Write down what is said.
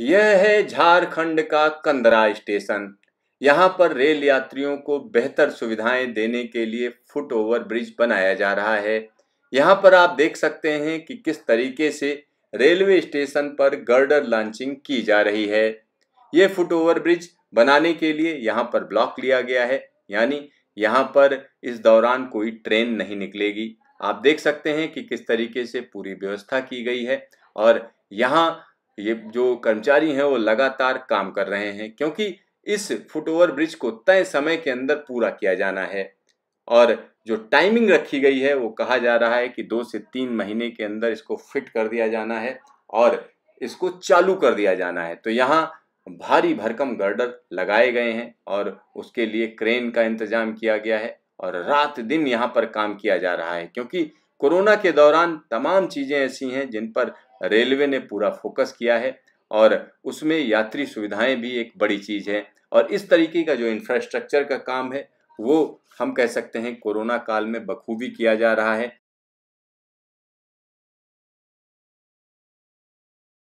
यह है झारखंड का कंदरा स्टेशन यहाँ पर रेल यात्रियों को बेहतर सुविधाएं देने के लिए फुट ओवर ब्रिज बनाया जा रहा है यहाँ पर आप देख सकते हैं कि किस तरीके से रेलवे स्टेशन पर गर्डर लॉन्चिंग की जा रही है ये फुट ओवर ब्रिज बनाने के लिए यहाँ पर ब्लॉक लिया गया है यानी यहाँ पर इस दौरान कोई ट्रेन नहीं निकलेगी आप देख सकते हैं कि किस तरीके से पूरी व्यवस्था की गई है और यहाँ ये जो कर्मचारी हैं वो लगातार काम कर रहे हैं क्योंकि इस फुटओवर ब्रिज को तय समय के अंदर पूरा किया जाना है और जो टाइमिंग रखी गई है वो कहा जा रहा है कि दो से तीन महीने के अंदर इसको फिट कर दिया जाना है और इसको चालू कर दिया जाना है तो यहाँ भारी भरकम गर्डर लगाए गए हैं और उसके लिए क्रेन का इंतजाम किया गया है और रात दिन यहाँ पर काम किया जा रहा है क्योंकि कोरोना के दौरान तमाम चीज़ें ऐसी हैं जिन पर रेलवे ने पूरा फोकस किया है और उसमें यात्री सुविधाएं भी एक बड़ी चीज़ है और इस तरीके का जो इंफ्रास्ट्रक्चर का काम है वो हम कह सकते हैं कोरोना काल में बखूबी किया जा रहा है